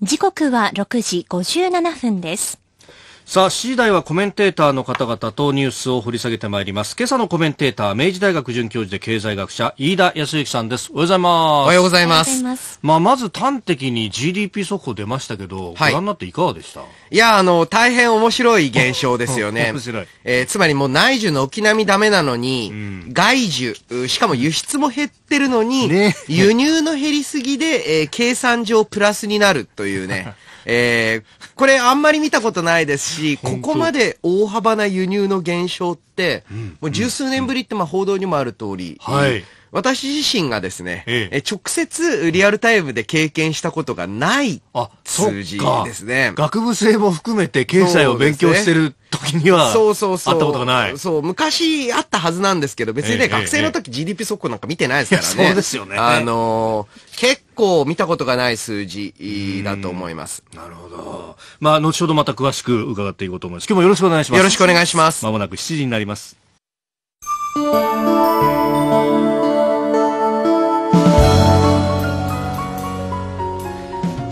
時刻は6時57分です。さあ、次第はコメンテーターの方々とニュースを掘り下げてまいります。今朝のコメンテーター、明治大学准教授で経済学者、飯田康之さんです。おはようございます。おはようございます。まあ、まず端的に GDP 速報出ましたけど、はい、ご覧になっていかがでしたいや、あの、大変面白い現象ですよね。面白い。えー、つまりもう内需の沖並みダメなのに、うん、外需、しかも輸出も減ってるのに、ね、輸入の減りすぎで、えー、計算上プラスになるというね。えー、これあんまり見たことないですし、ここまで大幅な輸入の減少って、もう十数年ぶりってまあ報道にもある通り、はい、私自身がですね、ええ、直接リアルタイムで経験したことがない数字ですね。学部生も含めて経済を勉強してる時には、そうそうそう。あったことがない。そう、昔あったはずなんですけど、別にね、え、学生の時 GDP 速報なんか見てないですからね。そうですよね。あのー、結構見たことがない数字だと思います。なるほど。まあ、後ほどまた詳しく伺っていこうと思います。今日もよろしくお願いします。よろしくお願いします。まもなく7時になります。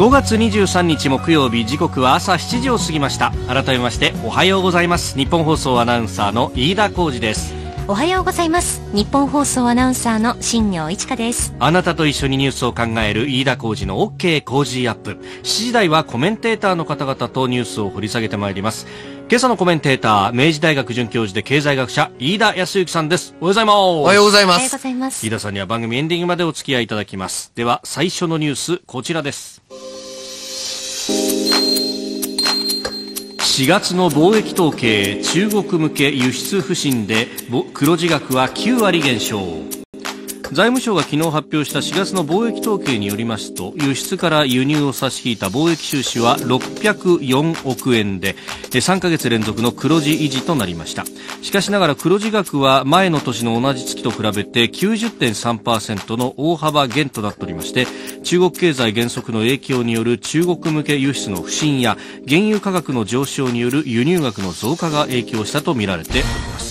5月23日木曜日時刻は朝7時を過ぎました改めましておはようございます日本放送アナウンサーの飯田浩二ですおはようございます日本放送アナウンサーの新業一華ですあなたと一緒にニュースを考える飯田浩二の OK 工事アップ7時台はコメンテーターの方々とニュースを掘り下げてまいります今朝のコメンテーター、明治大学准教授で経済学者、飯田康之さんです。おはようございます。おはようございます。飯田さんには番組エンディングまでお付き合いいただきます。では、最初のニュース、こちらです。4月の貿易統計中国向け輸出不振で黒字額は9割減少財務省が昨日発表した4月の貿易統計によりますと輸出から輸入を差し引いた貿易収支は604億円で3ヶ月連続の黒字維持となりましたしかしながら黒字額は前の年の同じ月と比べて90.3%の大幅減となっておりまして中国経済減速の影響による中国向け輸出の不振や原油価格の上昇による輸入額の増加が影響したとみられております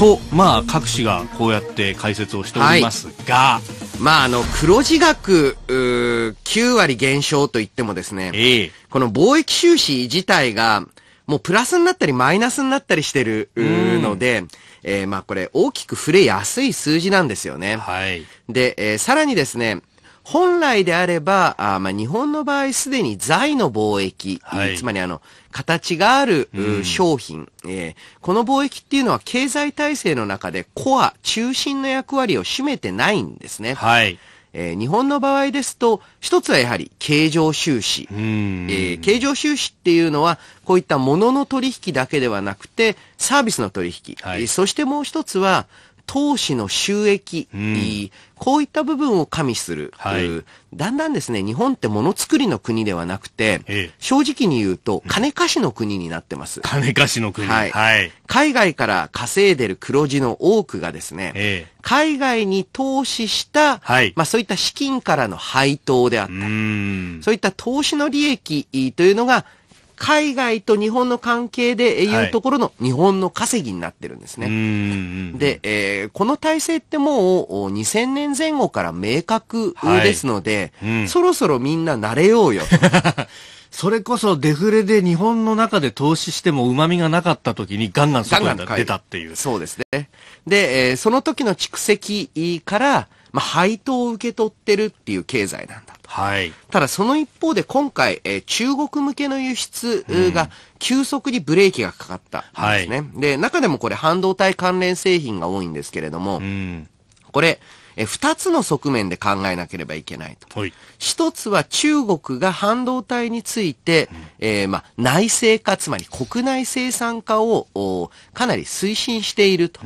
と、まあ、各紙がこうやって解説をしておりますが、はい、まあ、あの、黒字額、う9割減少といってもですね、えー、この貿易収支自体が、もうプラスになったりマイナスになったりしてるので、えー、まあこれ大きく触れやすい数字なんですよね。はい。で、えー、さらにですね、本来であれば、あまあ、日本の場合すでに財の貿易、はい、つまりあの、形がある、うん、商品、えー、この貿易っていうのは経済体制の中でコア、中心の役割を占めてないんですね。はい。えー、日本の場合ですと、一つはやはり経常収支。えー、経常収支っていうのは、こういった物の取引だけではなくて、サービスの取引。はい、そしてもう一つは、投資の収益、うん、こういった部分を加味する、はい、だんだんですね、日本ってものづくりの国ではなくて、ええ、正直に言うと、金貸しの国になってます。金貸しの国、はい、はい。海外から稼いでる黒字の多くがですね、え、海外に投資した、はい、まあそういった資金からの配当であったり、そういった投資の利益というのが、海外と日本の関係でいうところの日本の稼ぎになってるんですね。はい、で、えー、この体制ってもう2000年前後から明確ですので、はいうん、そろそろみんな慣れようよ。それこそデフレで日本の中で投資しても旨味がなかった時にガンガン外に出たっていう。そうですね。で、えー、その時の蓄積から、まあ、配当を受け取ってるっていう経済なんだ。はい、ただその一方で今回、えー、中国向けの輸出が急速にブレーキがかかったんですね、うんはい、で中でもこれ半導体関連製品が多いんですけれども、うん、これえ2つの側面で考えなければいけないと。はい、1つは中国が半導体について、うん、えー、ま、内製化、つまり国内生産化をかなり推進していると。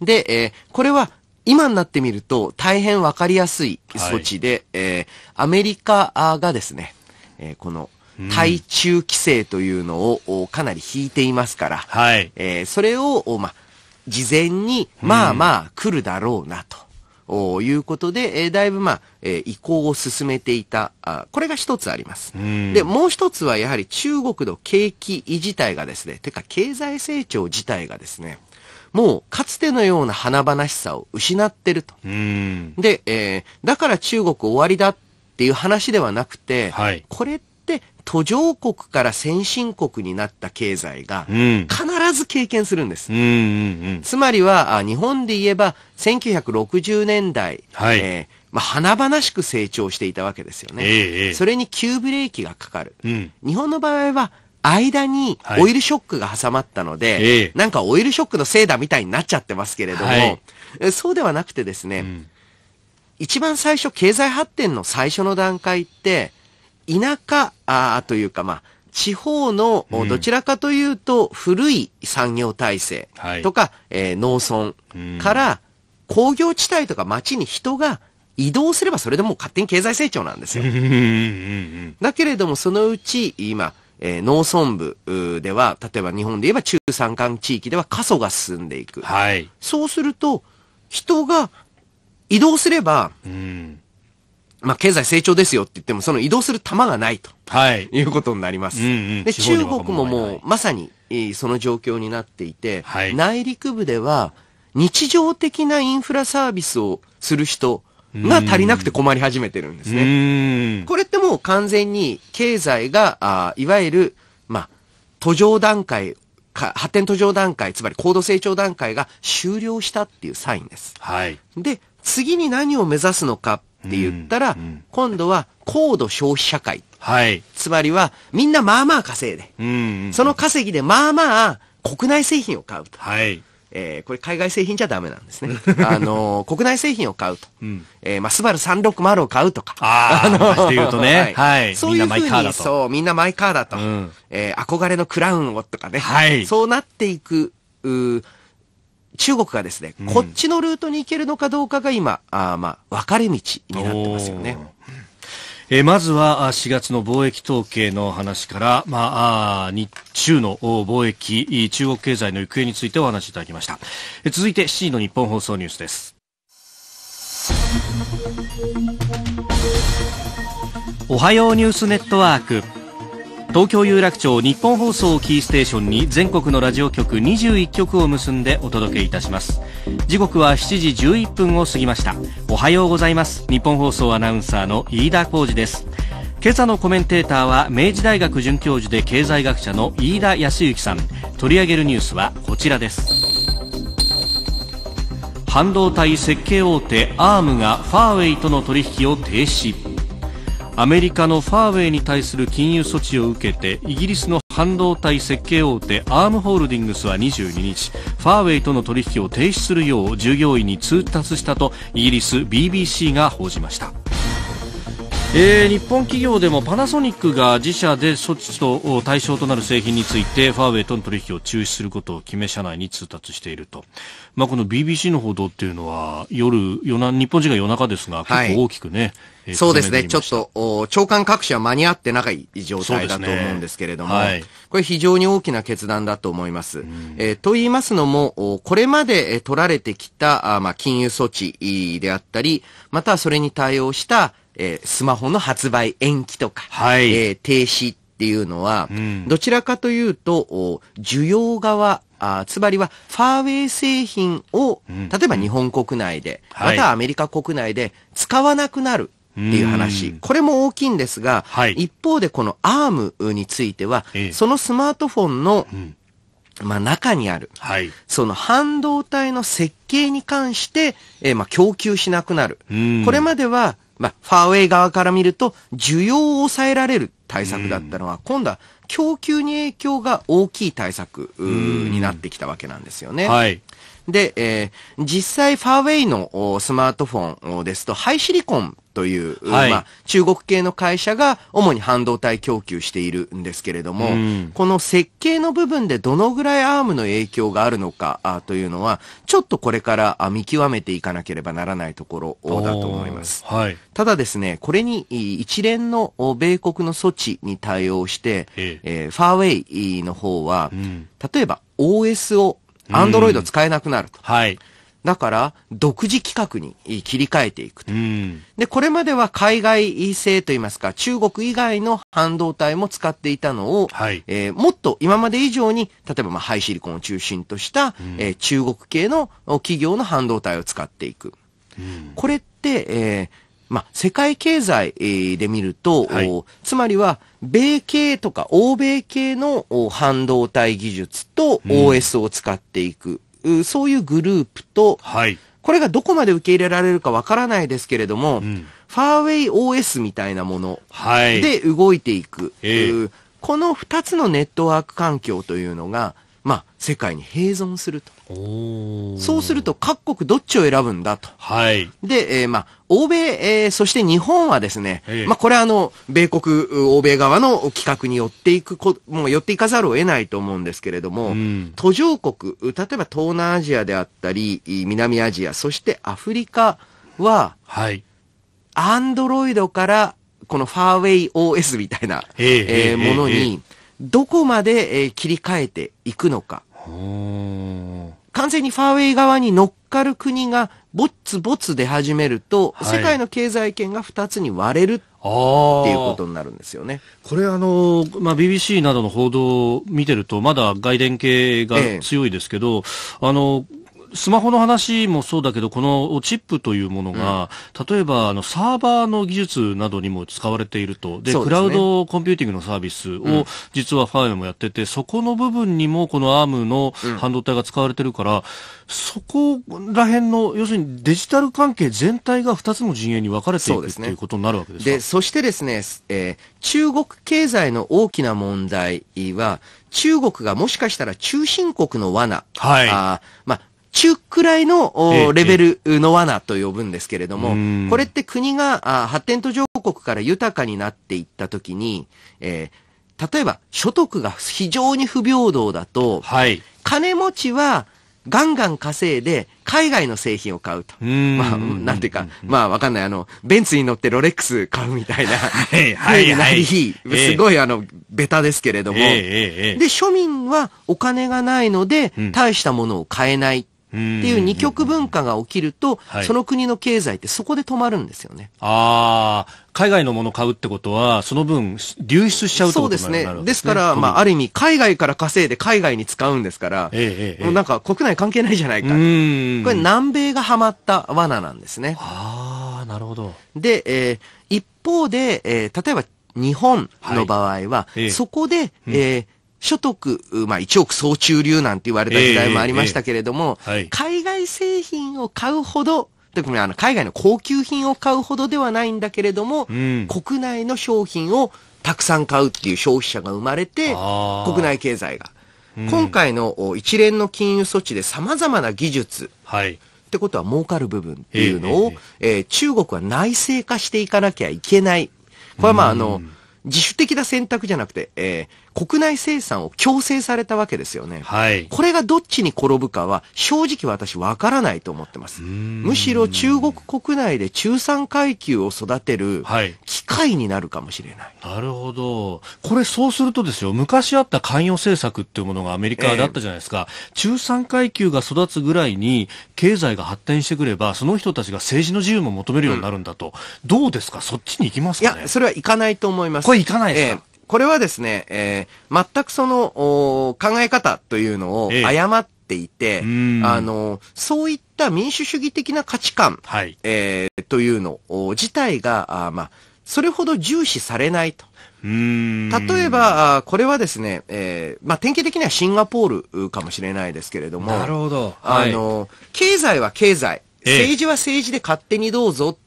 で、えー、これは今になってみると大変わかりやすい措置で、はい、えー、アメリカがですね、えー、この対中規制というのをかなり引いていますから、はい、えー、それを、ま、事前に、まあまあ来るだろうなと。ということで、えー、だいぶ、まあえー、移行を進めていた、あこれが一つあります。で、もう一つはやはり中国の景気自体がですね、てか経済成長自体がですね、もうかつてのような華々しさを失ってると。で、えー、だから中国終わりだっていう話ではなくて、はい、これって途上国から先進国になった経済が必ず経験するんです。うんつまりは日本で言えば1960年代、はいえーまあ、華々しく成長していたわけですよね。えー、それに急ブレーキがかかる、うん。日本の場合は間にオイルショックが挟まったので、はいなんかオイルショックのせいだみたいになっちゃってますけれども、はい、そうではなくてですね、うん、一番最初、経済発展の最初の段階って、田舎あというか、まあ、地方のどちらかというと古い産業体制とか、うん、えー、農村から工業地帯とか町に人が移動すればそれでもう勝手に経済成長なんですよ。だけれどもそのうち今えー、農村部では、例えば日本で言えば中山間地域では過疎が進んでいく。はい。そうすると、人が移動すれば、うん。まあ、経済成長ですよって言っても、その移動する玉がないと。はい。いうことになります。うんうん、で、中国ももう、まさに、その状況になっていて、はい、内陸部では、日常的なインフラサービスをする人、が足りなくて困り始めてるんですね。これってもう完全に経済が、あいわゆる、まあ、途上段階か、発展途上段階、つまり高度成長段階が終了したっていうサインです。はい。で、次に何を目指すのかって言ったら、今度は高度消費社会。はい。つまりは、みんなまあまあ稼いで、うん、その稼ぎでまあまあ国内製品を買うと。はい。えー、これ海外製品じゃダメなんですね。あのー、国内製品を買うと。うん、えー、まあ、スバル360を買うとか。ああ、あのー、て言うとね。はい。はい、そういうふうに、そう、みんなマイカーだと。うん、えー、憧れのクラウンをとかね。はい。そうなっていく、う中国がですね、うん、こっちのルートに行けるのかどうかが今、あまあ、分かれ道になってますよね。えまずは4月の貿易統計の話から、まあ、日中の貿易、中国経済の行方についてお話しいただきました。え続いて7時の日本放送ニュースです。おはようニュースネットワーク。東京有楽町日本放送キーステーションに全国のラジオ局21局を結んでお届けいたします時刻は7時11分を過ぎましたおはようございます日本放送アナウンサーの飯田浩二です今朝のコメンテーターは明治大学准教授で経済学者の飯田康之さん取り上げるニュースはこちらです半導体設計大手アームがファーウェイとの取引を停止アメリカのファーウェイに対する禁輸措置を受けてイギリスの半導体設計大手アームホールディングスは22日ファーウェイとの取引を停止するよう従業員に通達したとイギリス BBC が報じましたえー、日本企業でもパナソニックが自社で措置と対象となる製品についてファーウェイとの取引を中止することを決め社内に通達していると、まあ、この BBC の報道っていうのは夜夜な日本時間夜中ですが結構大きくね、はいそうですね。ちょっと長官各社は間に合ってない状態だと思うんですけれども、ねはい、これ非常に大きな決断だと思います。うん、えー、と言いますのも、これまで取られてきた、あまあ、金融措置であったり、またはそれに対応した、えー、スマホの発売延期とか、はい、えー、停止っていうのは、うん、どちらかというと、需要側、あつまりは、ファーウェイ製品を、例えば日本国内で、またアメリカ国内で使わなくなるっていう話。これも大きいんですが、はい、一方でこの ARM については、ええ、そのスマートフォンの、うん、まあ、中にある、はい、その半導体の設計に関して、えー、まあ、供給しなくなる。これまでは、まあ、ファーウェイ側から見ると、需要を抑えられる対策だったのは、今度は供給に影響が大きい対策になってきたわけなんですよね。はい、で、えー、実際ファーウェイのスマートフォンですと、ハイシリコンという、はい、まあ、中国系の会社が主に半導体供給しているんですけれども、うん、この設計の部分でどのぐらいアームの影響があるのかというのは、ちょっとこれから見極めていかなければならないところだと思います。はい、ただですね、これに一連の米国の措置に対応して、ええー、ファーウェイの方は、うん、例えば OS を、アンドロイド使えなくなると。うん、はいだから、独自規格に切り替えていくと。で、これまでは海外製といいますか、中国以外の半導体も使っていたのを、はい、えー、もっと今まで以上に、例えばまあハイシリコンを中心とした、えー、中国系の企業の半導体を使っていく。これって、えーまあ、世界経済で見ると、はい、つまりは、米系とか欧米系の半導体技術と OS を使っていく。うんう、そういうグループと、はい、これがどこまで受け入れられるかわからないですけれども、うん、ファーウェイ OS みたいなもので動いていく、この2つのネットワーク環境というのが、まあ、世界に併存すると。そうすると各国どっちを選ぶんだと。はい。で、えー、まあ、欧米、えー、そして日本はですね、ええ、まあ、これはあの、米国、欧米側の企画に寄っていくこ、もう寄っていかざるを得ないと思うんですけれども、うん、途上国、例えば東南アジアであったり、南アジア、そしてアフリカは、はい。アンドロイドから、このファーウェイ OS みたいな、えええー、ものに、どこまで、えー、切り替えていくのか。完全にファーウェイ側に乗っかる国がぼっつぼつ出始めると、はい、世界の経済圏が2つに割れるっていうことになるんですよね。これあの、まあ、BBC などの報道を見てると、まだ外伝系が強いですけど、ええ、あの、スマホの話もそうだけど、このチップというものが、うん、例えばあのサーバーの技術などにも使われていると、で、ね、クラウドコンピューティングのサービスを、実はファーウェイもやってて、そこの部分にもこの ARM の半導体が使われてるから、うん、そこら辺の、要するにデジタル関係全体が2つの陣営に分かれていく、ね、ということになるわけですで、そしてですね、えー、中国経済の大きな問題は、中国がもしかしたら中心国の罠、はい、あまあ、中くらいのレベルの罠と呼ぶんですけれども、これって国が発展途上国から豊かになっていったときに、えー、例えば所得が非常に不平等だと、はい、金持ちはガンガン稼いで海外の製品を買うと。うまあ、なんていうか、まあわかんない、あの、ベンツに乗ってロレックス買うみたいな。はい、はい、はい。すごい、あの、ベタですけれども、えーえー。で、庶民はお金がないので、大したものを買えない。っていう二極文化が起きると、はい、その国の経済ってそこで止まるんですよね。ああ、海外のもの買うってことは、その分流出しちゃうってことですね。そうですね。ですから、ね、まあ、ある意味、海外から稼いで海外に使うんですから、ええ、もうなんか国内関係ないじゃないか。これ南米がハマった罠なんですね。ああ、なるほど。で、えー、一方で、えー、例えば日本の場合は、はいええ、そこで、えー、うん所得、まあ1億総中流なんて言われた時代もありましたけれども、えーえーはい、海外製品を買うほど、特にあの海外の高級品を買うほどではないんだけれども、うん、国内の商品をたくさん買うっていう消費者が生まれて、国内経済が。うん、今回の一連の金融措置で様々な技術、はい、ってことは儲かる部分っていうのを、えー、えー、中国は内製化していかなきゃいけない。これはまああの、自主的な選択じゃなくて、えー、国内生産を強制されたわけですよね。はい。これがどっちに転ぶかは、正直私わからないと思ってます。むしろ中国国内で中産階級を育てる、機会になるかもしれない、はい。なるほど。これそうするとですよ、昔あった関与政策っていうものがアメリカだったじゃないですか。えー、中産階級が育つぐらいに、経済が発展してくれば、その人たちが政治の自由も求めるようになるんだと。うん、どうですかそっちに行きますか、ね、いや、それは行かないと思います。これ行かないですか、えーこれはですね、えー、全くその、考え方というのを誤って、ていて、あの、そういった民主主義的な価値観、はい、えー、というの自体が、あまあ、それほど重視されないと。例えば、これはですね、えー、まあ、典型的にはシンガポールかもしれないですけれども、なるほど。はい、あの、経済は経済、政治は政治で勝手にどうぞ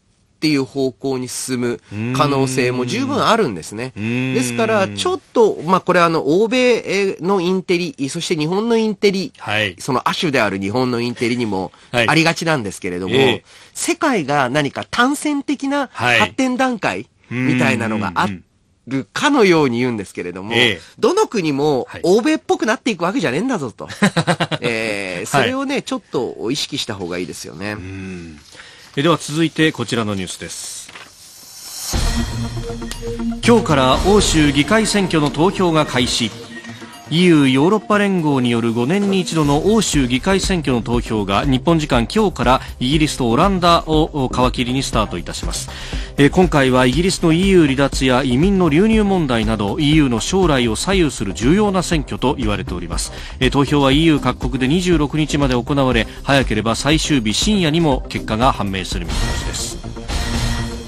っていう方向に進む可能性も十分あるんですね。ですから、ちょっと、まあ、これあの、欧米のインテリ、そして日本のインテリ、はい、その亜種である日本のインテリにもありがちなんですけれども、はい、世界が何か単線的な発展段階みたいなのがあって、るかのように言うんですけれども、ええ、どの国も欧米っぽくなっていくわけじゃねえんだぞと。はい、えー、それをね、はい、ちょっと意識した方がいいですよね。では続いてこちらのニュースです今日から欧州議会選挙の投票が開始 EU ヨーロッパ連合による5年に一度の欧州議会選挙の投票が日本時間今日からイギリスとオランダを皮切りにスタートいたします、えー、今回はイギリスの EU 離脱や移民の流入問題など EU の将来を左右する重要な選挙と言われております、えー、投票は EU 各国で26日まで行われ早ければ最終日深夜にも結果が判明する見通しです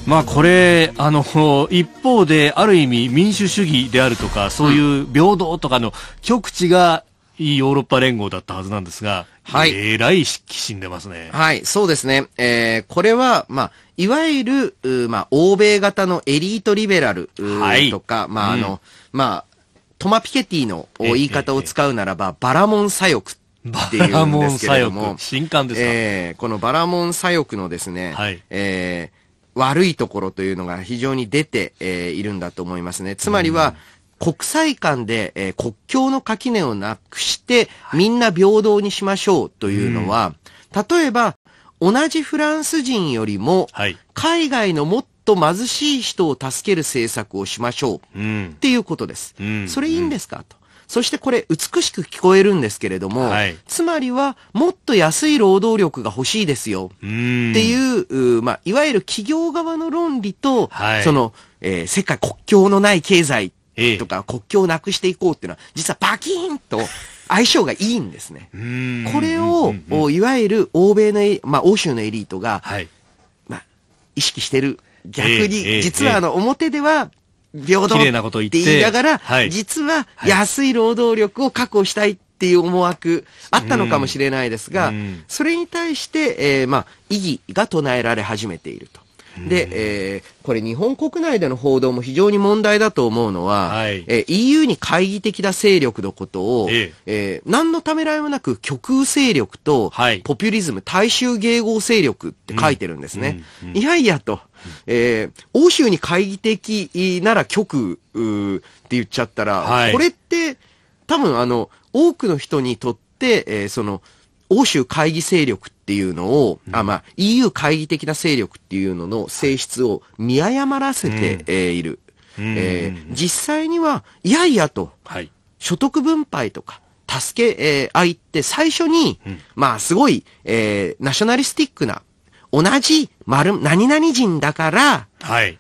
まあこれあの一方である意味民主主義であるとかそういう平等とかの極地がヨーロッパ連合だったはずなんですが、はい、えらいきしんでますね。はい、そうですね。えー、これは、まあ、いわゆる、まあ、欧米型のエリートリベラルとか、はい、まあ、あの、うん、まあ、トマ・ピケティの言い方を使うならば、バラモン左翼っていうんですけれども、新刊ですか、えー、このバラモン左翼のですね、はい、えー悪いところというのが非常に出て、えー、いるんだと思いますね。つまりは、国際間で、えー、国境の垣根をなくして、みんな平等にしましょうというのは、例えば、同じフランス人よりも、海外のもっと貧しい人を助ける政策をしましょうっていうことです。それいいんですかと。そしてこれ美しく聞こえるんですけれども、はい、つまりはもっと安い労働力が欲しいですよっていうまあ、いわゆる企業側の論理と、はい、その、えー、世界国境のない経済とか、国境をなくしていこうっていうのは、実はパキーンと相性がいいんですね。これを、いわゆる欧米の、まあ、欧州のエリートが、はい、まあ、意識してる。逆に、実はあの、表では平等って言いながら、はい、実は安い労働力を確保したいっていう思惑、あったのかもしれないですが、うん、それに対して、えー、まあ、意義が唱えられ始めていると。で、えー、これ日本国内での報道も非常に問題だと思うのは、はい、えー、EU に懐疑的な勢力のことを、えええー、何のためらいもなく極右勢力と、ポピュリズム、大衆迎合勢力って書いてるんですね。うんうんうん、いやいやと。えー、欧州に懐疑的なら極って言っちゃったら、はい、これって、多分あの、多くの人にとって、えー、その、欧州会議勢力っていうのを、うん、あまあ、EU 会議的な勢力っていうのの性質を見誤らせて、はい、えー、いる、うん、えー、実際には、いやいやと、はい、所得分配とか、助け合いって最初に、うん、まあすごい、えー、ナショナリスティックな同じ丸、何々人だから、はい。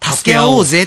助け合おうぜっ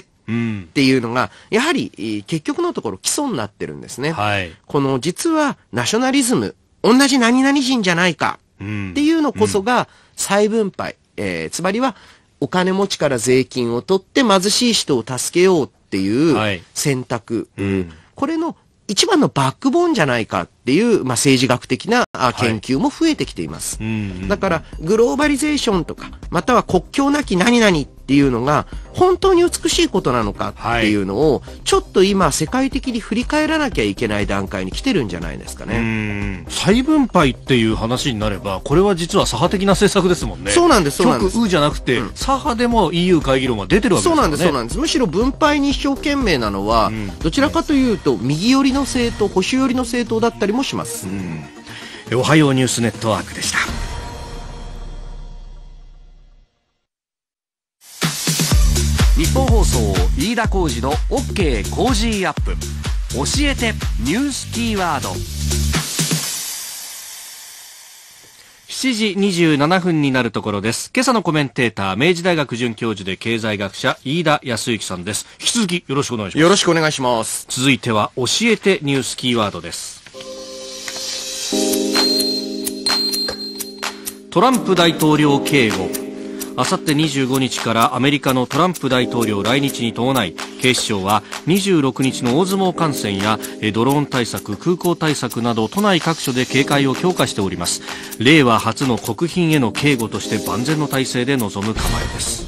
ていうのが、やはり結局のところ基礎になってるんですね。はい。この実はナショナリズム、同じ何々人じゃないかっていうのこそが再分配。うん、えー、つまりはお金持ちから税金を取って貧しい人を助けようっていう選択。はいうん、これの一番のバックボーンじゃないかっっていう、まあ、政治学的な研究も増えてきています、はいうんだからグローバリゼーションとかまたは国境なき何々っていうのが本当に美しいことなのかっていうのを、ちょっと今世界的に振り返らなきゃいけない段階に来てるんじゃないですかね再分配っていう話になればこれは実は左派的な政策ですもんねそうなんですそうなんです極右じゃなくて、うん、左派でも EU 会議論は出てるわけです、ね、そうなんですそうなんですむしろ分配に一生懸命なのは、うん、どちらかというと右寄りの政党保守寄りの政党だったりももします、うん、おはようニュースネットワークでした日本放送飯田浩司の OK コージーアップ教えてニュースキーワード7時27分になるところです。今朝のコメンテーター、明治大学准教授で経済学者、飯田康之さんです。引き続きよろしくお願いします。よろしくお願いします。続いては、教えてニュースキーワードです。トランプ大統領警護あさって25日からアメリカのトランプ大統領来日に伴い警視庁は26日の大相撲観戦やドローン対策空港対策など都内各所で警戒を強化しております令和初の国賓への警護として万全の体制で臨む構えです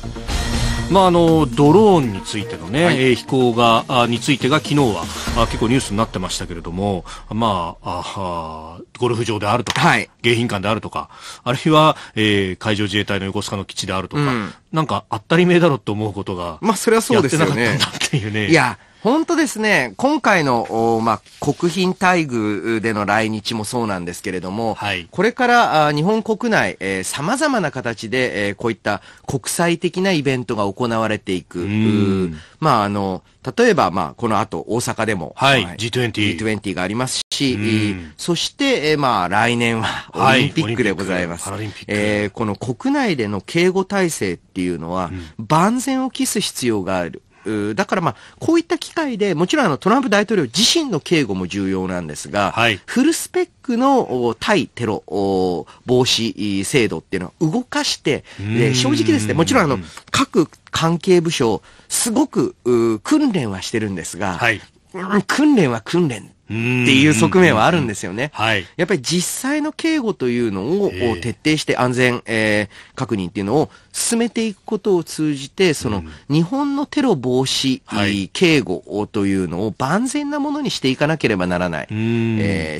まあ、あのドローンについてのね、はい、飛行があについてが昨日はあ結構ニュースになってましたけれども、まあ、あゴルフ場であるとか、はい、迎賓館であるとか、あるいは、えー、海上自衛隊の横須賀の基地であるとか、うん、なんか当たり前だろうと思うことが、まあ、それはそうですね。やってなかったんだっていうね。いや本当ですね、今回の、まあ、国賓待遇での来日もそうなんですけれども、はい、これから日本国内、えー、様々な形で、えー、こういった国際的なイベントが行われていく。まあ、あの、例えば、まあ、この後、大阪でも、はい、はい、G20。G20 がありますし、そして、えー、まあ、来年は、オリンピックでございます。はい、えー、この国内での警護体制っていうのは、うん、万全を期す必要がある。だからまあ、こういった機会で、もちろんあのトランプ大統領自身の警護も重要なんですが、はい、フルスペックの対テロ防止制度っていうのは動かして、で正直ですね、もちろんあの、各関係部署、すごく訓練はしてるんですが、はい、訓練は訓練っていう側面はあるんですよね。はい。やっぱり実際の警護というのを徹底して安全、えー、確認っていうのを進めていくことを通じて、その、日本のテロ防止、はい、警護というのを万全なものにしていかなければならない。え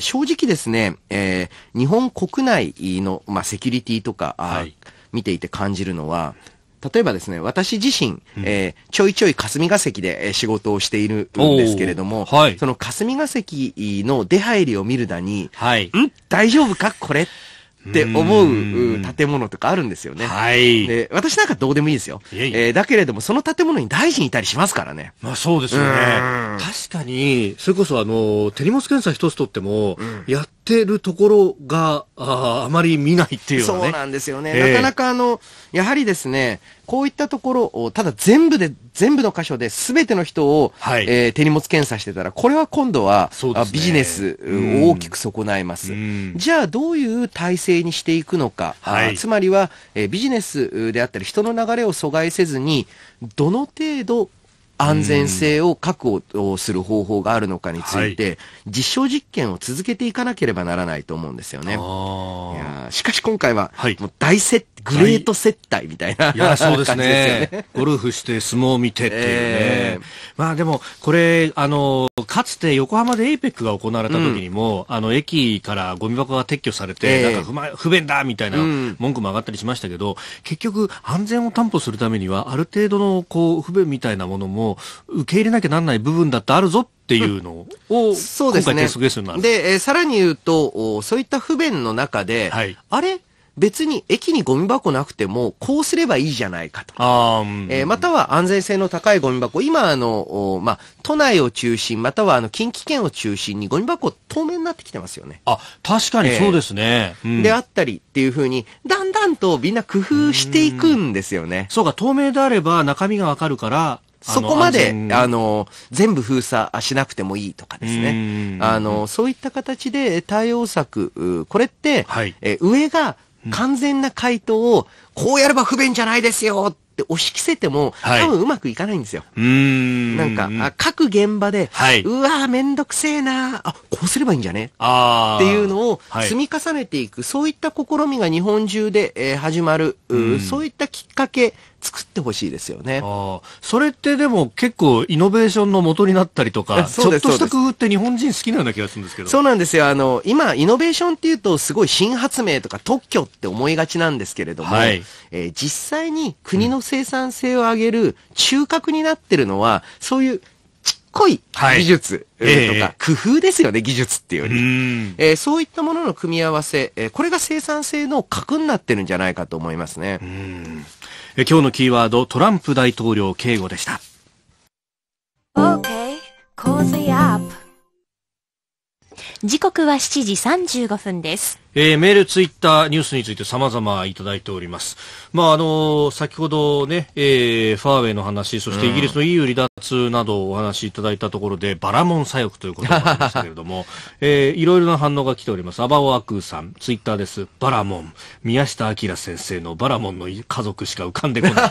ー、正直ですね、えー、日本国内の、まあ、セキュリティとか、はい、見ていて感じるのは、例えばですね、私自身、えー、ちょいちょい霞が関で仕事をしているんですけれども、はい、その霞が関の出入りを見るだに、はい、ん大丈夫かこれって思う建物とかあるんですよね。はい。で、私なんかどうでもいいですよ。いえいええー、だけれども、その建物に大臣いたりしますからね。まあそうですよね。確かに、それこそあの、手荷物検査一つとっても、やってるところが、ああまり見ないっていう、ね、そうなんですよね。えー、なかなかあの、やはりですね、こういったところを、ただ全部で、全部の箇所で全ての人を、はい、えー、手荷物検査してたら、これは今度は、ね、ビジネスを大きく損ないます。じゃあどういう体制にしていくのか。はい、つまりは、えー、ビジネスであったり人の流れを阻害せずに、どの程度安全性を確保する方法があるのかについて、実証実験を続けていかなければならないと思うんですよね。しかし今回は、もう大接、グレート接待みたいな、はい、いや、そうですね。すねゴルフして相撲を見てっていうね。えー、まあでも、これ、あの、かつて横浜でエ p ペックが行われた時にも、うん、あの、駅からゴミ箱が撤去されて、えー、なんか不,、ま、不便だみたいな文句も上がったりしましたけど、うん、結局、安全を担保するためには、ある程度の、こう、不便みたいなものも、も、受け入れなきゃなんない部分だってあるぞっていうのを、うん、そうですね。で、えー、さらに言うとお、そういった不便の中で、はい、あれ別に駅にゴミ箱なくても、こうすればいいじゃないかと。あうん、えー、または安全性の高いゴミ箱。今、あの、まあ、都内を中心、またはあの近畿圏を中心にゴミ箱透明になってきてますよね。あ、確かにそうですね。えーうん、であったりっていうふうに、だんだんとみんな工夫していくんですよね。うそうか、透明であれば中身がわかるから、そこまで、あの、全部封鎖しなくてもいいとかですね。あの、そういった形で対応策、これって、はい、え上が完全な回答を、こうやれば不便じゃないですよって押し着せても、はい、多分うまくいかないんですよ。んなんか各現場で、はい、うわぁ、めんどくせえなー、あ、こうすればいいんじゃねあっていうのを積み重ねていく、はい、そういった試みが日本中で、えー、始まるう、そういったきっかけ作ってほしいですよね。それってでも結構イノベーションの元になったりとか、ちょっとした工夫って日本人好きなような気がするんですけど。そうなんですよ。あの、今、イノベーションっていうとすごい新発明とか特許って思いがちなんですけれども、はい、えー、実際に国の生産性を上げる中核になってるのは、そういうこい技術とか、はいえー、工夫ですよね、技術っていうより。ーえー、そういったものの組み合わせ、えー、これが生産性の核になってるんじゃないかと思いますね。え今日のキーワード、トランプ大統領警護でした。Okay, cozy up. 時刻は7時35分です。えー、メール、ツイッター、ニュースについて様々いただいております。まあ、あのー、先ほどね、えー、ファーウェイの話、そしてイギリスの EU 離脱などお話しいただいたところで、バラモン左翼ということなんですけれども、えー、いろいろな反応が来ております。アバオアクーさん、ツイッターです。バラモン。宮下明先生のバラモンの家族しか浮かんでこない。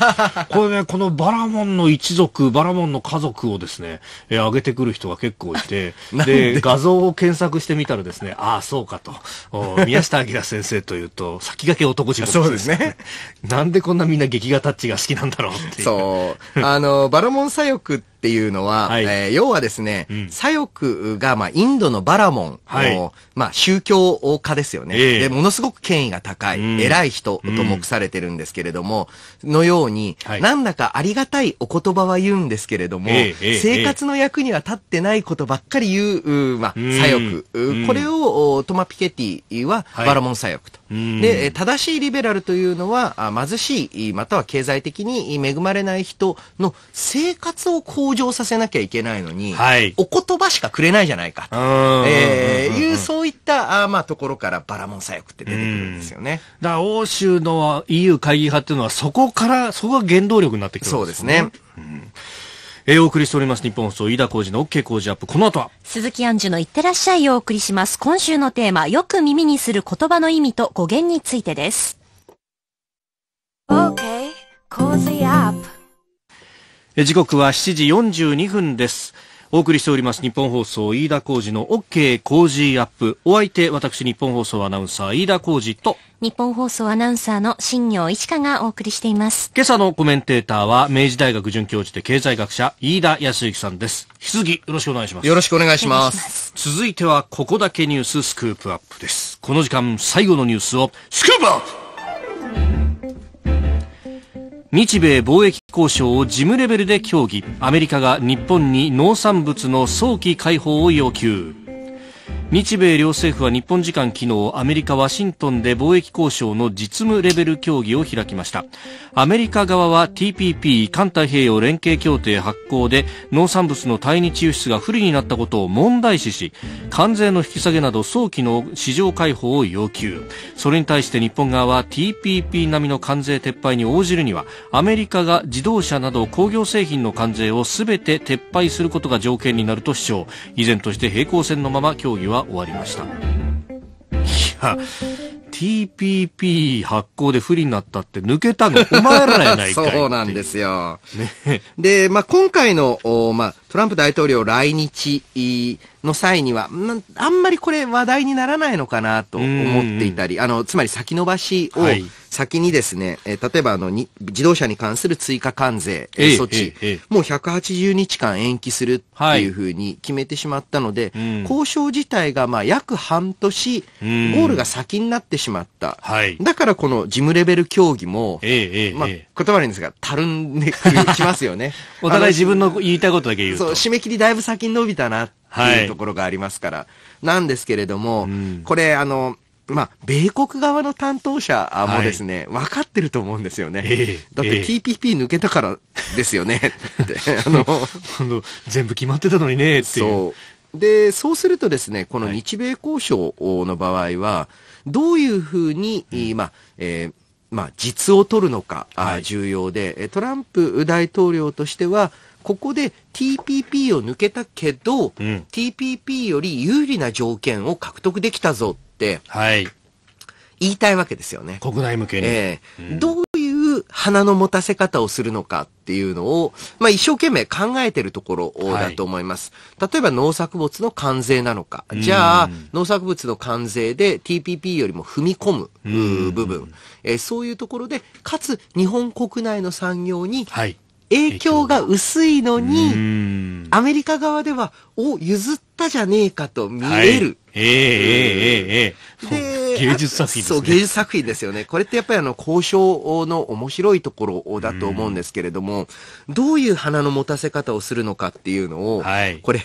これね、このバラモンの一族、バラモンの家族をですね、えー、上げてくる人が結構いて、で、画像を検索してみたらですね、ああ、そうかと。宮下明先生というと、先駆け男塾、ね、そうですね。なんでこんなみんな劇画タッチが好きなんだろうっていう。そう。あの、バラモン左翼ってっていうのは、はい、えー、要はですね、うん、左翼が、まあ、インドのバラモンの、はい、まあ、宗教家ですよね、えー、で、ものすごく権威が高い、うん、偉い人と目されてるんですけれども、うん、のように、はい、なんだかありがたいお言葉は言うんですけれども、えー、生活の役には立ってないことばっかり言う、まあ、左翼。これを、トマ・ピケティは、バラモン左翼と。で、正しいリベラルというのは、貧しい、または経済的に恵まれない人の生活を向向上させなきゃいけないのに、はい、お言葉しかくれないじゃないかえいう、そういった、あまあ、ところからバラモン左翼って出てくるんですよね。だから、欧州の EU 会議派っていうのは、そこから、そこが原動力になってきてるんですね。そうですね。うんえー、お送りしております日本放送飯田浩二の OK 工事アップこの後は鈴木杏樹のいってらっしゃいをお送りします今週のテーマよく耳にする言葉の意味と語源についてです OK 工事アップ時刻は7時42分です。お送りしております日本放送飯田浩二の OK 工事アップ。お相手、私日本放送アナウンサー飯田浩二と、日本放送アナウンサーの新業一華がお送りしています。今朝のコメンテーターは、明治大学准教授で経済学者、飯田康之さんです。引き続きよろしくお願いします。よろしくお願いします。続いては、ここだけニューススクープアップです。この時間、最後のニュースを、スクープアップ日米貿易交渉を事務レベルで協議アメリカが日本に農産物の早期解放を要求日米両政府は日本時間昨日アメリカ・ワシントンで貿易交渉の実務レベル協議を開きましたアメリカ側は TPP 環太平洋連携協定発行で農産物の対日輸出が不利になったことを問題視し関税の引き下げなど早期の市場開放を要求それに対して日本側は TPP 並みの関税撤廃に応じるにはアメリカが自動車など工業製品の関税を全て撤廃することが条件になると主張依然として平行線のまま協議は終わりました。いや、TPP 発行で不利になったって抜けたのお前らやないかい そうなんですよ。ね、で、まあ、今回の、まあ、トランプ大統領来日の際には、あんまりこれ話題にならないのかなと思っていたり、あの、つまり先延ばしを先にですね、はい、例えばあのに、自動車に関する追加関税、えー、措置、えーえー、もう180日間延期するっていうふうに決めてしまったので、はい、交渉自体がまあ約半年、ゴールが先になってしまった。はい、だからこの事務レベル協議も、えー、まあ、言葉悪いんですが、たるんでき ますよね。お互い自分の言いたいことだけ言うと。そう、締め切りだいぶ先に伸びたなって。いうところがありますから。はい、なんですけれども、うん、これ、あの、まあ、米国側の担当者もですね、はい、分かってると思うんですよね。えー、だって TPP 抜けたからですよね。えー、あのあの、全部決まってたのにね、っていう。そう。で、そうするとですね、この日米交渉の場合は、どういうふうに、はい、まあ、えー、まあ、実を取るのか、はい、重要で、トランプ大統領としては、ここで TPP を抜けたけど、うん、TPP より有利な条件を獲得できたぞって、はい、言いたいわけですよね。国内向けに。えー、うん、どういう花の持たせ方をするのかっていうのを、まあ、一生懸命考えてるところだと思います。はい、例えば農作物の関税なのか。じゃあ、農作物の関税で TPP よりも踏み込む部分、えー、そういうところで、かつ日本国内の産業に影響が薄いのに、アメリカ側では、お、譲ったじゃねえかと見える。はいええええええ。芸術作品ですね。そう、芸術作品ですよね。これってやっぱりあの、交渉の面白いところだと思うんですけれども、うどういう花の持たせ方をするのかっていうのを、はい、これ、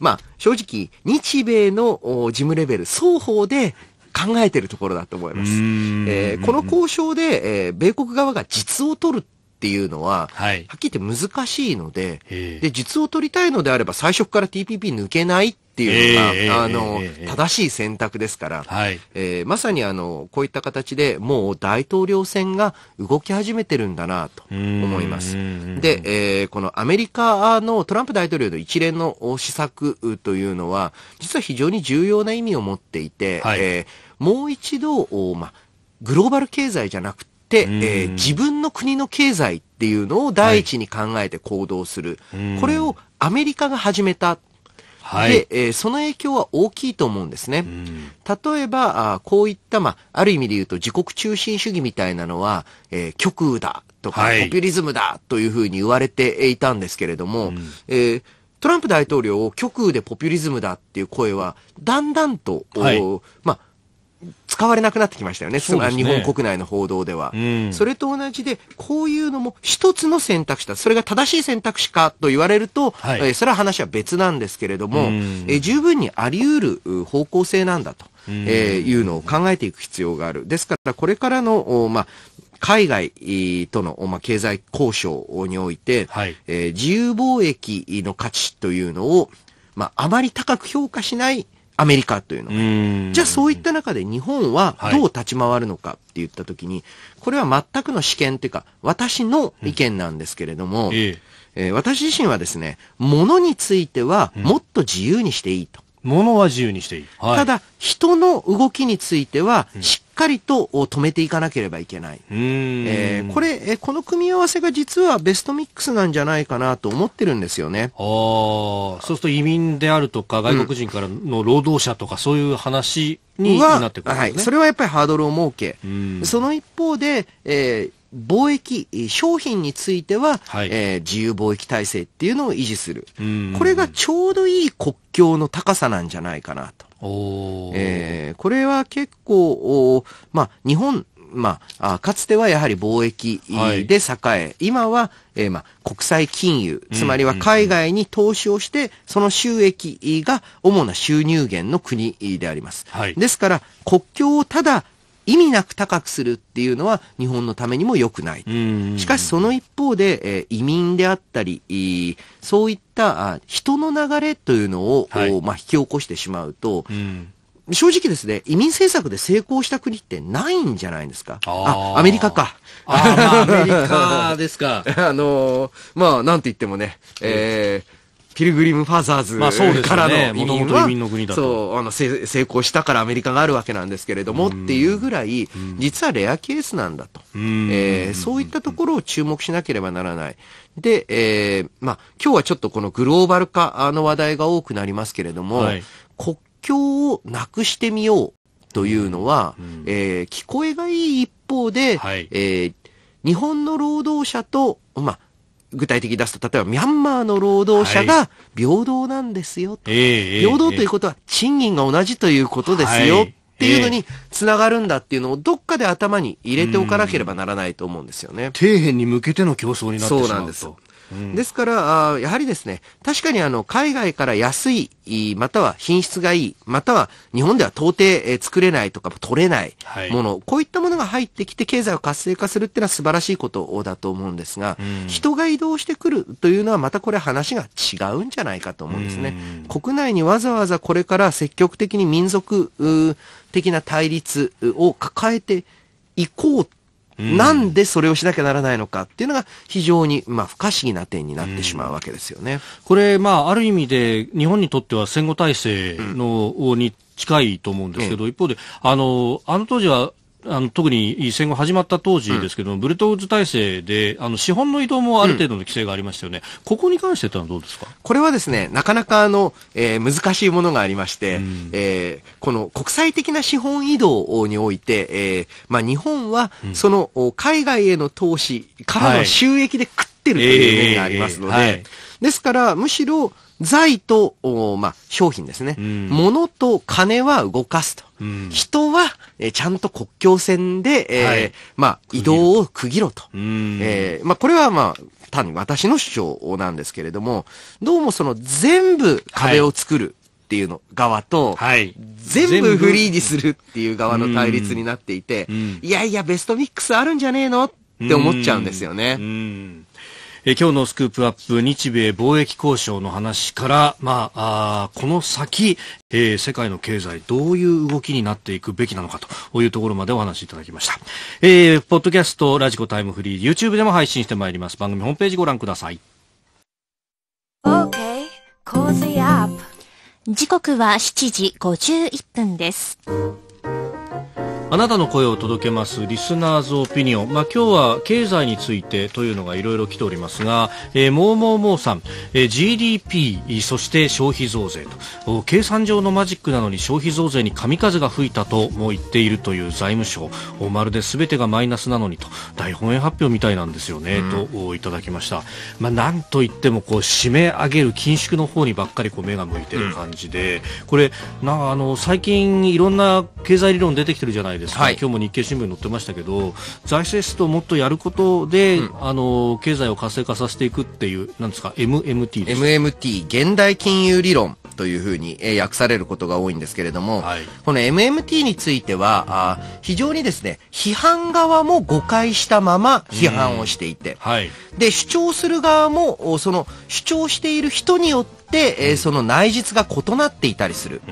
まあ、正直、日米の事務レベル、双方で考えてるところだと思います。えー、この交渉で、えー、米国側が実を取るっていうのは、はい、はっきり言って難しいので、で、実を取りたいのであれば最初から TPP 抜けないっていうのが、あの、正しい選択ですから、はい、えー、まさにあの、こういった形でもう大統領選が動き始めてるんだなと思います。で、えー、このアメリカのトランプ大統領の一連の施策というのは、実は非常に重要な意味を持っていて、はい、えー、もう一度、ま、グローバル経済じゃなくて、、えー、自分の国の経済っていうのを第一に考えて行動する。はい、これをアメリカが始めた。はい、で、えー、その影響は大きいと思うんですね。例えば、あこういった、まあ、ある意味で言うと自国中心主義みたいなのは、えー、極右だとか、はい、ポピュリズムだというふうに言われていたんですけれども、えトランプ大統領を極右でポピュリズムだっていう声は、だんだんと、はい、まあ、使われなくなってきましたよね。ね日本国内の報道では、うん、それと同じで、こういうのも一つの選択肢だ。それが正しい選択肢かと言われると、はい、えそれは話は別なんですけれども、うん、え十分にあり得る方向性なんだと、うん、えー、いうのを考えていく必要がある。ですから、これからの、まあ、海外との、まあ、経済交渉において、はい、え自由貿易の価値というのを、まあ、あまり高く評価しない、アメリカというのが。じゃあそういった中で日本はどう立ち回るのかって言った時に、はい、これは全くの試験っていうか、私の意見なんですけれども、うん、えー、私自身はですね、ものについてはもっと自由にしていいと。物は自由にしていい。はい、ただ、人の動きについては、しっかりと止めていかなければいけない。うん、えー、これ、えこの組み合わせが実はベストミックスなんじゃないかなと思ってるんですよね。ああ、そうすると移民であるとか、外国人からの労働者とか、そういう話になってくるんですね、うん、はい。それはやっぱりハードルを設け、うん、その一方で、えー貿易、商品については、はい、えー、自由貿易体制っていうのを維持する。これがちょうどいい国境の高さなんじゃないかなと。えー、これは結構、まあ、日本、まあ、かつてはやはり貿易で栄え、はい、今は、えーまあ、国際金融、つまりは海外に投資をして、その収益が主な収入源の国であります。はい、ですから、国境をただ意味なく高くするっていうのは日本のためにも良くない。しかしその一方で、えー、移民であったり、そういった人の流れというのを、はい、まあ、引き起こしてしまうと、う正直ですね、移民政策で成功した国ってないんじゃないですか。あアメリカか。あ、まあ、アメリカですか。あのー、まあ、なんて言ってもね、えー、ピルグリムファーザーズからの移民は、そう、あの、成功したからアメリカがあるわけなんですけれども、っていうぐらい、実はレアケースなんだと。えー、そういったところを注目しなければならない。で、えー、まあ、今日はちょっとこのグローバル化の話題が多くなりますけれども、はい、国境をなくしてみようというのは、えー、聞こえがいい一方で、はい、えー、日本の労働者と、まあ、具体的に出すと、例えばミャンマーの労働者が平等なんですよ、はい、平等ということは賃金が同じということですよ、はい、っていうのにつながるんだっていうのをどっかで頭に入れておかなければならないと思うんですよね。底辺に向けての競争になってしまうと。そうなんです。ですから、やはりですね、確かにあの、海外から安い、または品質がいい、または日本では到底、作れないとか取れないもの、はい、こういったものが入ってきて経済を活性化するっていうのは素晴らしいことだと思うんですが、うん、人が移動してくるというのはまたこれ話が違うんじゃないかと思うんですね。うん、国内にわざわざこれから積極的に民族的な対立を抱えていこうなんでそれをしなきゃならないのかっていうのが非常に、まあ、不可思議な点になってしまうわけですよね。これ、まあ、ある意味で日本にとっては戦後体制の、に近いと思うんですけど、一方で、あの、あの当時はあの特に戦後始まった当時ですけども、うん、ブルトウズ体制であの資本の移動もある程度の規制がありましたよね、うん、ここに関してはどうですかこれはですねなかなかあの、えー、難しいものがありまして、うん、えー、この国際的な資本移動において、えーまあ、日本はその、海外への投資からの収益で食ってるという面がありますので、えーはい、ですからむしろ財と、まあ、商品ですね、物と金は動かすと。人は、えー、ちゃんと国境線で、えーはい、まあ、移動を区切ろうと。えー、まあ、これはまあ、単に私の主張なんですけれども、どうもその全部壁を作る。はいっていうの側と、はい、全部フリーにするっていう側の対立になっていて、うん、いやいや、ベストミックスあるんじゃねえのって思っちゃうんですよね。うんえ今日のスクープアップ日米貿易交渉の話から、まあ、あこの先、えー、世界の経済どういう動きになっていくべきなのかというところまでお話しいただきました、えー、ポッドキャストラジコタイムフリー YouTube でも配信してまいります番組ホームページご覧ください OK ーアップ時刻は7時51分ですあなたの声を届けますリスナーズオピニオン、まあ、今日は経済についてというのがいろいろ来ておりますが、えー、もうもうもうさん、えー、GDP そして消費増税と計算上のマジックなのに消費増税に神風が吹いたとも言っているという財務省まるで全てがマイナスなのにと大本営発表みたいなんですよね、うん、といただきました、まあ、なんといってもこう締め上げる緊縮の方にばっかりこう目が向いてる感じで、うん、これなあの最近いろんな経済理論出てきてるじゃないですか、はい、今日も日経新聞に載ってましたけど財政出動をもっとやることで、うん、あの経済を活性化させていくっていうなんですか MMT です MMT 現代金融理論というふうに、え訳されることが多いんですけれども、はい、この MMT についてはあ非常にですね批判側も誤解したまま批判をしていて、はい、で主張する側もその主張している人によって、えー、その内実が異なっていたりする。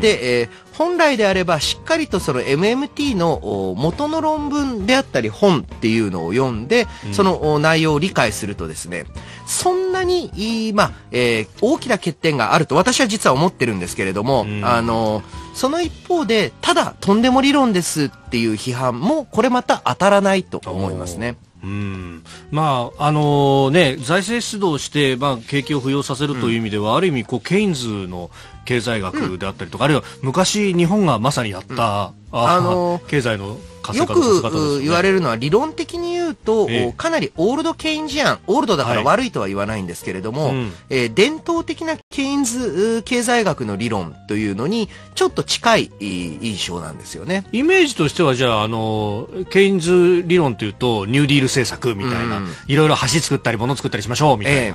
で、えー、本来であればしっかりとその MMT の元の論文であったり本っていうのを読んで、その内容を理解するとですね、そんなに、まあ、えー、大きな欠点があると私は実は思ってるんですけれども、あの、その一方で、ただとんでも理論ですっていう批判もこれまた当たらないと思いますね。うんまああのー、ね、財政出動して、まあ、景気を浮揚させるという意味では、うん、ある意味こうケインズの経済学であったりとか、うん、あるいは昔、日本がまさにやった、うん、あのー、経済のよく言われるのは理論的に言うと、えかなりオールドケインジアン、オールドだから悪いとは言わないんですけれども、はいえー、伝統的なケインズ経済学の理論というのにちょっと近い印象なんですよね。イメージとしてはじゃあ、あの、ケインズ理論というとニューディール政策みたいな、うん、いろいろ橋作ったり物作ったりしましょうみたいな。え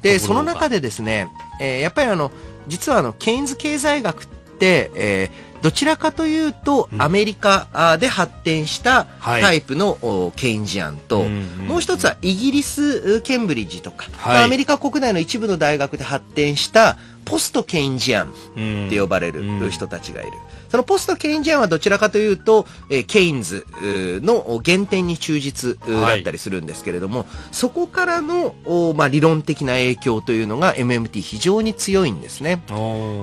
ー、で、その中でですね、えー、やっぱりあの、実はあの、ケインズ経済学って、えー、どちらかというと、アメリカで発展したタイプの、ケインジアンと、もう一つはイギリス、ケンブリッジとか、アメリカ国内の一部の大学で発展したポストケインジアンって呼ばれる人たちがいる。そのポストケインジアンはどちらかというと、えー、ケインズの原点に忠実だったりするんですけれども、はい、そこからの、まあ、理論的な影響というのが MMT 非常に強いんですね。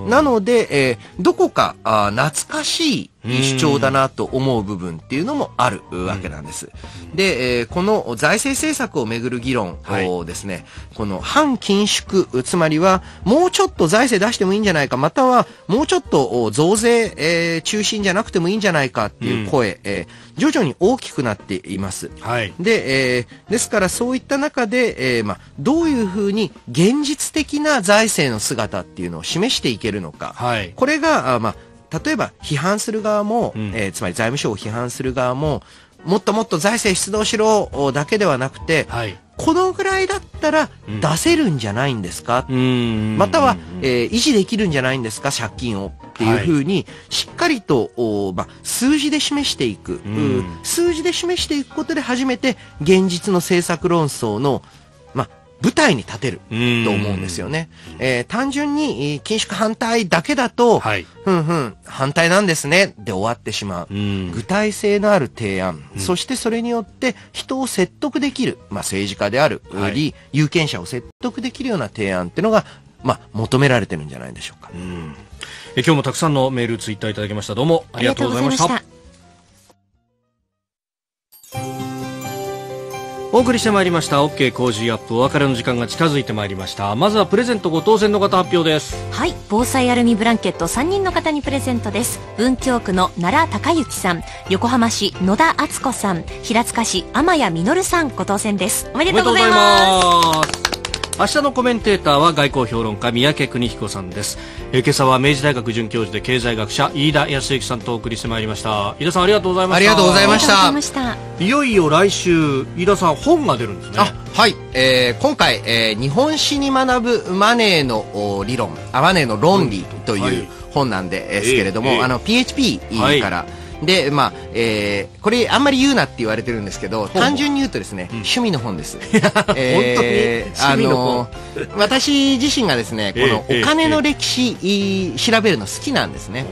なので、えー、どこかあ懐かしい主張だなと思う部分っていうのもあるわけなんです。で、えー、この財政政策をめぐる議論をですね、はい、この反緊縮、つまりはもうちょっと財政出してもいいんじゃないか、またはもうちょっと増税、えー、中心じゃなくてもいいんじゃないかっていう声、うん、えー、徐々に大きくなっています。はい、で、えー、ですからそういった中で、えーま、どういうふうに現実的な財政の姿っていうのを示していけるのか、はい、これが、あま、例えば批判する側も、うん、えー、つまり財務省を批判する側も、もっともっと財政出動しろだけではなくて、はい、このぐらいだったら出せるんじゃないんですか、うん、または、えー、維持できるんじゃないんですか借金をっていうふうに、しっかりと、おまあ、数字で示していく、うん、数字で示していくことで初めて現実の政策論争の舞台に立てると思うんですよね。えー、単純に緊縮反対だけだと、はい、ふんふん、反対なんですね、で終わってしまう。具体性のある提案、うん、そしてそれによって人を説得できる、まあ、政治家であるり、はい、有権者を説得できるような提案っていうのが、まあ、求められてるんじゃないでしょうか。うえ今日もたくさんのメール、ツイッターいただきました。どうもありがとうございました。お送りしてまいりました OK 工事アップお別れの時間が近づいてまいりましたまずはプレゼントご当選の方発表ですはい防災アルミブランケット3人の方にプレゼントです文京区の奈良隆之さん横浜市野田敦子さん平塚市天谷実さんご当選ですおめでとうございます明日のコメンテーターは外交評論家三宅邦彦さんですえ今朝は明治大学准教授で経済学者飯田康之さんとお送りしてまいりました飯田さんありがとうございましたありがとうございましたいよいよ来週飯田さん本が出るんですねはい、えー、今回、えー、日本史に学ぶマネーの理論あマネーの論理という本なんですけれども、えーえー、あの PHP から、はいで、まあ、えー、これあんまり言うなって言われてるんですけど、単純に言うとですね、うん、趣味の本です。えー、本当に趣味の本私自身がですね、このお金の歴史、ええ、調べるの好きなんですね。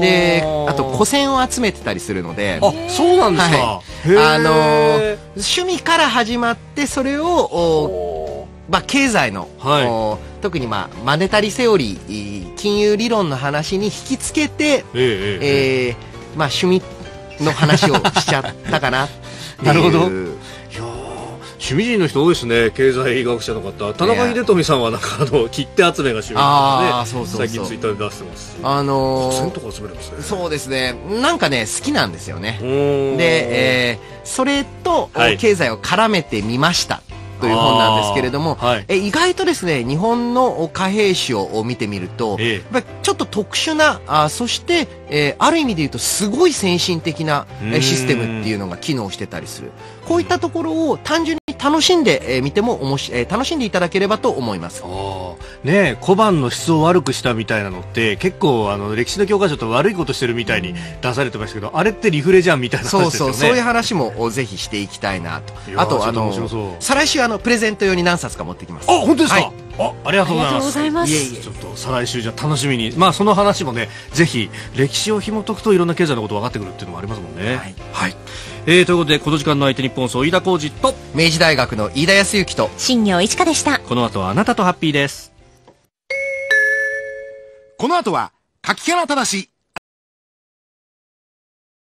で、あと古銭を集めてたりするので。あ、そうなんですか。はい、あの趣味から始まって、それを、まあ、経済の、はい、特に、まあ、マネタリセオリー金融理論の話に引き付けて、えー、えーえーまあ、趣味の話をしちゃったかな なるほど趣味人の人多いですね経済学者の方田中秀富さんはなんかあの切手集めが趣味なので、ね、最近ツイッターで出してますし、あのーね、そうですねなんかね好きなんですよねで、えー、それと、経済を絡めてみましたという本なんですけれども、はい、え意外とですね日本の貨幣史を見てみると、ええ、ちょっと特殊なあそして、えー、ある意味で言うとすごい先進的なシステムっていうのが機能してたりするこういったところを単純に楽しんでみてもおもし、え楽しんでいただければと思います。ね、小判の質を悪くしたみたいなのって結構あの歴史の教科書と悪いことしてるみたいに出されてましたけど、あれってリフレじゃんみたいな話、ね、そうそうそういう話もぜひしていきたいなとあとあの再来週あのプレゼント用に何冊か持ってきますあ本当ですか、はいあありがとうございますいちょっと再来週じゃ楽しみにまあその話もねぜひ歴史を紐解くといろんな経済のこと分かってくるっていうのもありますもんねはい、はい、えー、ということでこの時間の相手日本総飯田浩二と明治大学の飯田康之と新庄一華でしたこの後はあなたとハッピーですこの後は、柿原正